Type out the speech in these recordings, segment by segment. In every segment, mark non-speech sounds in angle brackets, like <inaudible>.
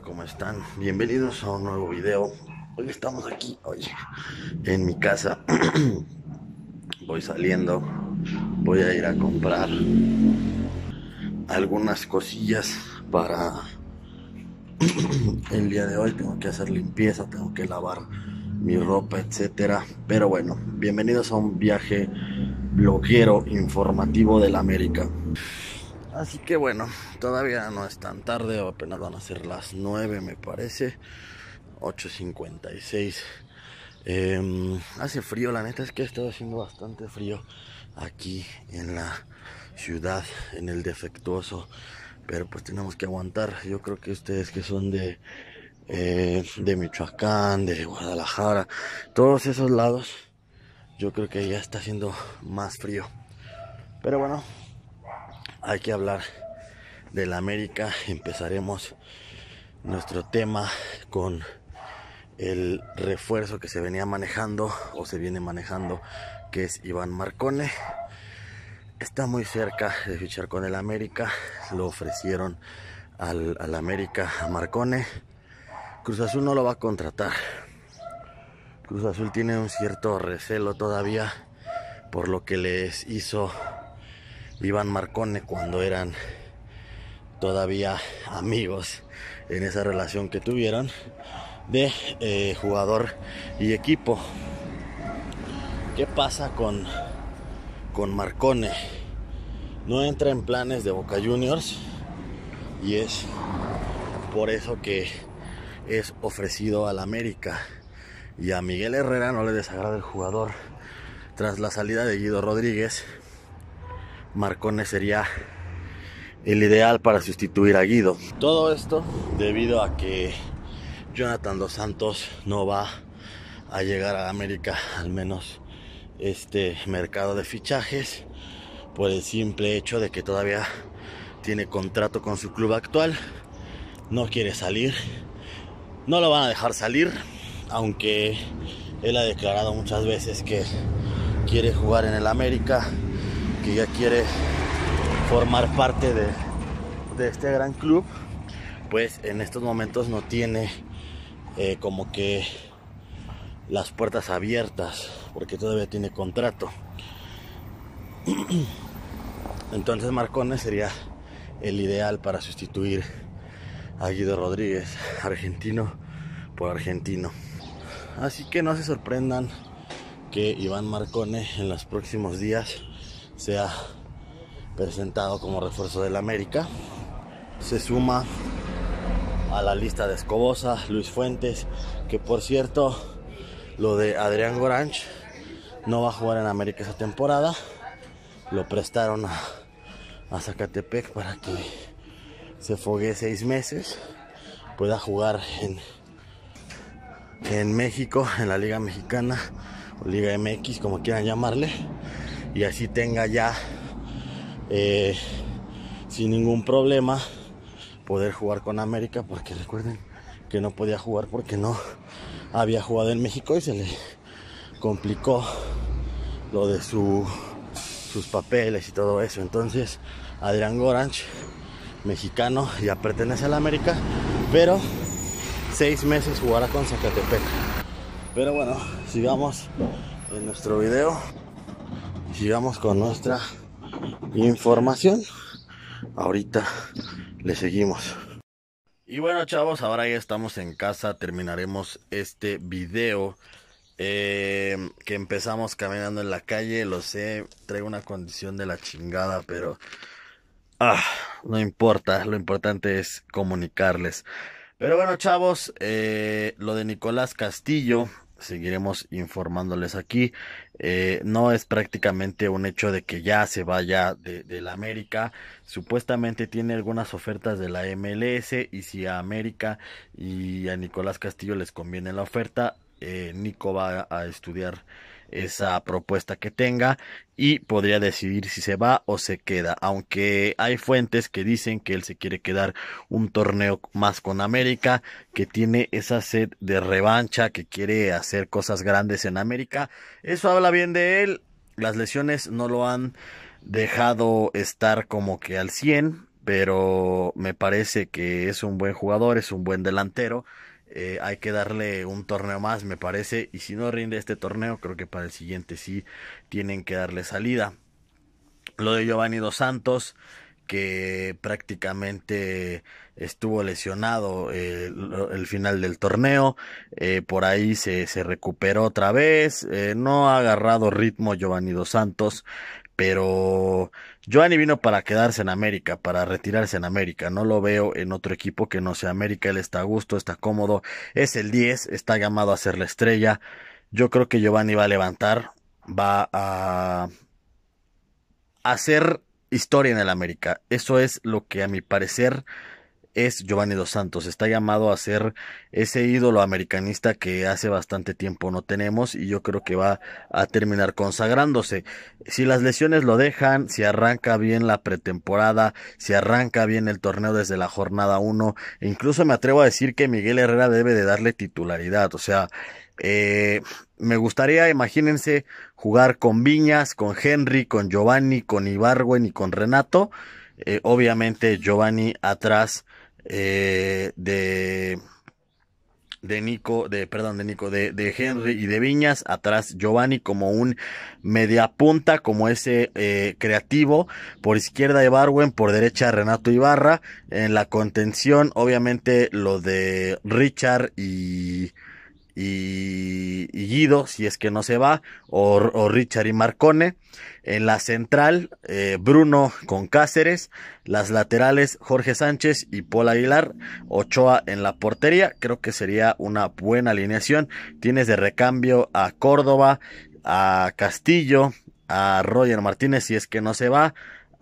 ¿Cómo están? Bienvenidos a un nuevo video. Hoy estamos aquí, hoy en mi casa. <clears throat> voy saliendo, voy a ir a comprar algunas cosillas para <clears throat> el día de hoy. Tengo que hacer limpieza, tengo que lavar mi ropa, etcétera. Pero bueno, bienvenidos a un viaje bloguero informativo de la América. Así que bueno, todavía no es tan tarde, apenas van a ser las 9 me parece, 8.56. Em, hace frío, la neta es que ha estado haciendo bastante frío aquí en la ciudad, en el defectuoso, pero pues tenemos que aguantar. Yo creo que ustedes que son de, eh, de Michoacán, de Guadalajara, todos esos lados, yo creo que ya está haciendo más frío. Pero bueno, hay que hablar de la América. Empezaremos nuestro tema con el refuerzo que se venía manejando o se viene manejando, que es Iván Marcone. Está muy cerca de fichar con el América. Lo ofrecieron al, al América a Marcone. Cruz Azul no lo va a contratar. Cruz Azul tiene un cierto recelo todavía por lo que les hizo Vivan Marcone cuando eran todavía amigos en esa relación que tuvieron de eh, jugador y equipo. ¿Qué pasa con, con Marcone? No entra en planes de Boca Juniors y es por eso que es ofrecido al América. Y a Miguel Herrera no le desagrada el jugador. Tras la salida de Guido Rodríguez, Marcone sería el ideal para sustituir a Guido. Todo esto debido a que Jonathan Dos Santos no va a llegar a América, al menos este mercado de fichajes, por el simple hecho de que todavía tiene contrato con su club actual, no quiere salir, no lo van a dejar salir, aunque él ha declarado muchas veces que quiere jugar en el América que ya quiere formar parte de, este gran club, pues en estos momentos no tiene eh, como que las puertas abiertas, porque todavía tiene contrato. <clears throat> Entonces Marcone sería el ideal para sustituir a Guido Rodríguez, argentino por argentino. Así que no se sorprendan que Iván Marcone en los próximos días se ha presentado como refuerzo del América. Se suma a la lista de Escobosa, Luis Fuentes, que por cierto, lo de Adrián Goranch no va a jugar en América esa temporada. Lo prestaron a, Zacatepec para que se fogue seis meses, pueda jugar en, en México, en la Liga Mexicana o Liga MX, como quieran llamarle y así tenga ya eh, sin ningún problema poder jugar con América porque recuerden que no podía jugar porque no había jugado en México y se le complicó lo de sus papeles y todo eso. Entonces, Adrián Goranch, mexicano, ya pertenece a la América, pero seis meses jugará con Zacatepec. Pero bueno, sigamos en nuestro video sigamos con nuestra información. Ahorita le seguimos. Y bueno chavos, ahora ya estamos en casa, terminaremos este video eh, que empezamos caminando en la calle, lo sé, traigo una condición de la chingada, pero ah, no importa, lo importante es comunicarles. Pero bueno chavos, eh, lo de Nicolás Castillo, seguiremos informándoles aquí. Eh, no es prácticamente un hecho de que ya se vaya de, la América. Supuestamente tiene algunas ofertas de la MLS y si a América y a Nicolás Castillo les conviene la oferta, eh, Nico va a estudiar esa propuesta que tenga y podría decidir si se va o se queda, aunque hay fuentes que dicen que él se quiere quedar un torneo más con América, que tiene esa sed de revancha, que quiere hacer cosas grandes en América. Eso habla bien de él, las lesiones no lo han dejado estar como que al 100, pero me parece que es un buen jugador, es un buen delantero eh, hay que darle un torneo más, me parece. Y si no rinde este torneo, creo que para el siguiente sí tienen que darle salida. Lo de Giovanni Dos Santos, que prácticamente estuvo lesionado eh, el, final del torneo, eh, por ahí se, se, recuperó otra vez, no ha agarrado ritmo Giovanni Dos Santos, pero Giovanni vino para quedarse en América, para retirarse en América. No lo veo en otro equipo que no sea América. Él está a gusto, está cómodo, es el 10, está llamado a ser la estrella. Yo creo que Giovanni va a levantar, va a hacer historia en el América. Eso es lo que a mi parecer es Giovanni Dos Santos. Está llamado a ser ese ídolo americanista que hace bastante tiempo no tenemos y yo creo que va a terminar consagrándose. Si las lesiones lo dejan, si arranca bien la pretemporada, si arranca bien el torneo desde la jornada 1, incluso me atrevo a decir que Miguel Herrera debe de darle titularidad. O sea, eh, me gustaría, imagínense, jugar con Viñas, con Henry, con Giovanni, con Ibargüen y con Renato. Eh, obviamente Giovanni atrás eh, de, de Nico, de, perdón, de Nico, de, Henry y de Viñas, atrás Giovanni como un mediapunta, como ese eh, creativo, por izquierda de barwen por derecha Renato Ibarra, en la contención obviamente lo de Richard y y, Guido, si es que no se va, o, Richard y Marcone. En la central, eh, Bruno con Cáceres. Las laterales, Jorge Sánchez y Paul Aguilar. Ochoa en la portería. Creo que sería una buena alineación. Tienes de recambio a Córdoba, a Castillo, a Roger Martínez, si es que no se va.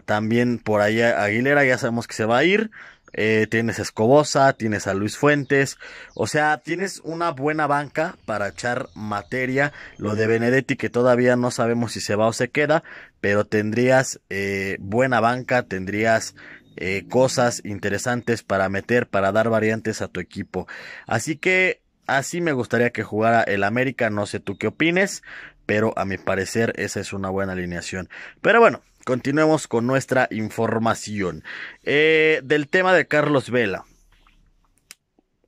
También por ahí Aguilera, ya sabemos que se va a ir. Eh, tienes a Escobosa, tienes a Luis Fuentes, o sea, tienes una buena banca para echar materia. Lo de Benedetti que todavía no sabemos si se va o se queda, pero tendrías eh, buena banca, tendrías eh, cosas interesantes para meter, para dar variantes a tu equipo. Así que así me gustaría que jugara el América, no sé tú qué opines, pero a mi parecer esa es una buena alineación. Pero bueno, continuemos con nuestra información. Eh, del tema de Carlos Vela.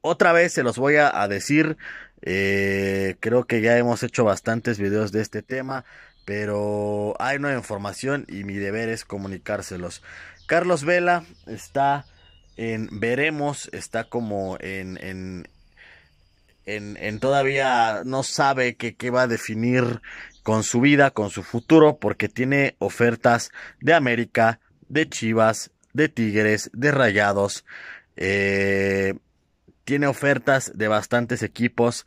Otra vez se los voy a, decir. Eh, creo que ya hemos hecho bastantes videos de este tema. Pero hay nueva información y mi deber es comunicárselos. Carlos Vela está en veremos, está como en, en, en, todavía no sabe qué va a definir con su vida, con su futuro, porque tiene ofertas de América, de Chivas, de Tigres, de Rayados. Eh, tiene ofertas de bastantes equipos.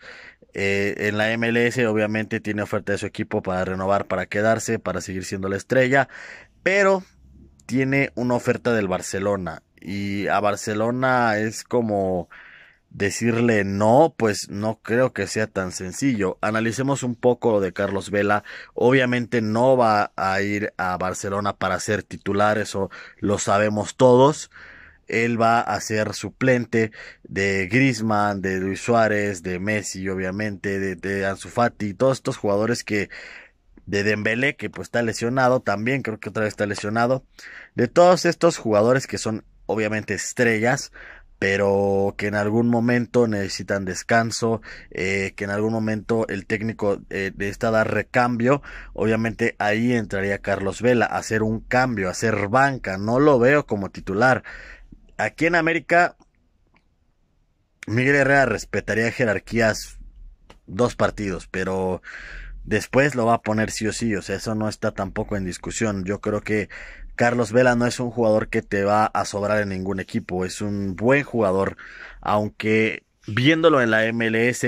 Eh, en la MLS obviamente tiene oferta de su equipo para renovar, para quedarse, para seguir siendo la estrella. Pero tiene una oferta del Barcelona. Y a Barcelona es como decirle no, pues no creo que sea tan sencillo. Analicemos un poco lo de Carlos Vela. Obviamente no va a ir a Barcelona para ser titular, eso lo sabemos todos. Él va a ser suplente de Grisman, de Luis Suárez, de Messi, obviamente, de, de Ansu Fati, todos estos jugadores que de Dembélé que pues está lesionado también, creo que otra vez está lesionado. De todos estos jugadores que son obviamente estrellas, pero que en algún momento necesitan descanso, eh, que en algún momento el técnico de eh, necesita dar recambio, obviamente ahí entraría Carlos Vela, a hacer un cambio, a hacer banca, no lo veo como titular. Aquí en América, Miguel Herrera respetaría jerarquías dos partidos, pero después lo va a poner sí o sí, o sea, eso no está tampoco en discusión. Yo creo que Carlos Vela no es un jugador que te va a sobrar en ningún equipo, es un buen jugador, aunque viéndolo en la MLS,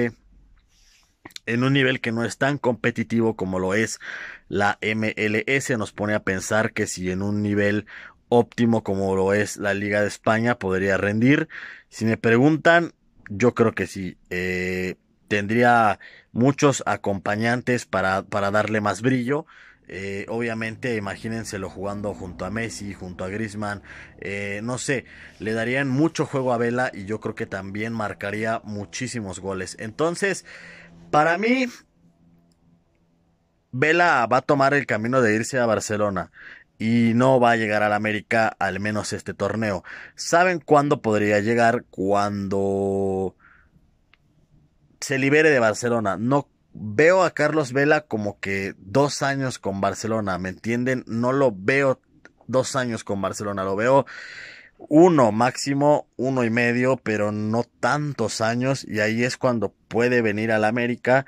en un nivel que no es tan competitivo como lo es la MLS, nos pone a pensar que si en un nivel óptimo como lo es la Liga de España podría rendir. Si me preguntan, yo creo que sí. Eh, tendría muchos acompañantes para, para darle más brillo eh, obviamente, imagínenselo jugando junto a Messi, junto a Grisman. Eh, no sé, le darían mucho juego a Vela y yo creo que también marcaría muchísimos goles. Entonces, para mí, Vela va a tomar el camino de irse a Barcelona y no va a llegar al América, al menos este torneo. ¿Saben cuándo podría llegar? Cuando se libere de Barcelona. No veo a Carlos Vela como que dos años con Barcelona, ¿me entienden? No lo veo dos años con Barcelona, lo veo uno máximo, uno y medio, pero no tantos años y ahí es cuando puede venir al América.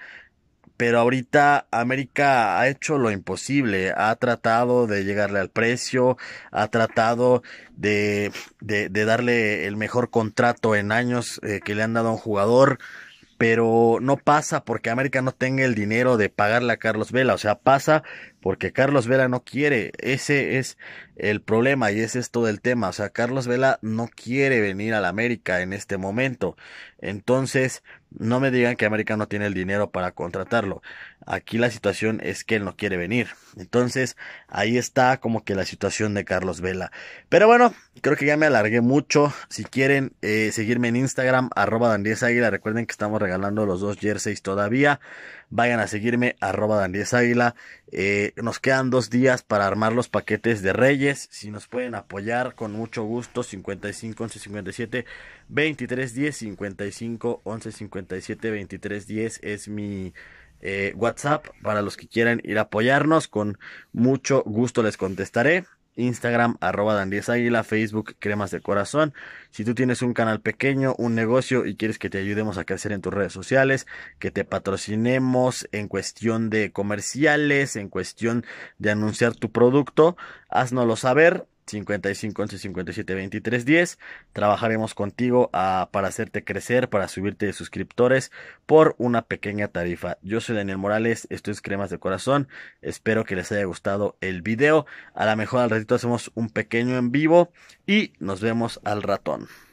Pero ahorita América ha hecho lo imposible, ha tratado de llegarle al precio, ha tratado de, darle el mejor contrato en años eh, que le han dado a un jugador pero no pasa porque América no tenga el dinero de pagarle a Carlos Vela, o sea, pasa porque Carlos Vela no quiere, ese es el problema y ese es todo el tema, o sea, Carlos Vela no quiere venir a la América en este momento, entonces no me digan que América no tiene el dinero para contratarlo. Aquí la situación es que él no quiere venir. Entonces, ahí está como que la situación de Carlos Vela. Pero bueno, creo que ya me alargué mucho. Si quieren eh, seguirme en Instagram, arroba Dandies Águila. Recuerden que estamos regalando los dos jerseys todavía vayan a seguirme arroba Dan Águila. Eh, nos quedan dos días para armar los paquetes de Reyes. Si nos pueden apoyar, con mucho gusto, 55 11 57 23 10 55 11 57 23 10 es mi... Eh, WhatsApp para los que quieran ir a apoyarnos con mucho gusto les contestaré Instagram, arroba Dan Águila, Facebook, Cremas de Corazón. Si tú tienes un canal pequeño, un negocio y quieres que te ayudemos a crecer en tus redes sociales, que te patrocinemos en cuestión de comerciales, en cuestión de anunciar tu producto, haznoslo saber 55 11 57 23 10. Trabajaremos contigo ah, para hacerte crecer, para subirte de suscriptores por una pequeña tarifa. Yo soy Daniel Morales, esto es Cremas de Corazón. Espero que les haya gustado el video. A lo mejor al ratito hacemos un pequeño en vivo y nos vemos al ratón.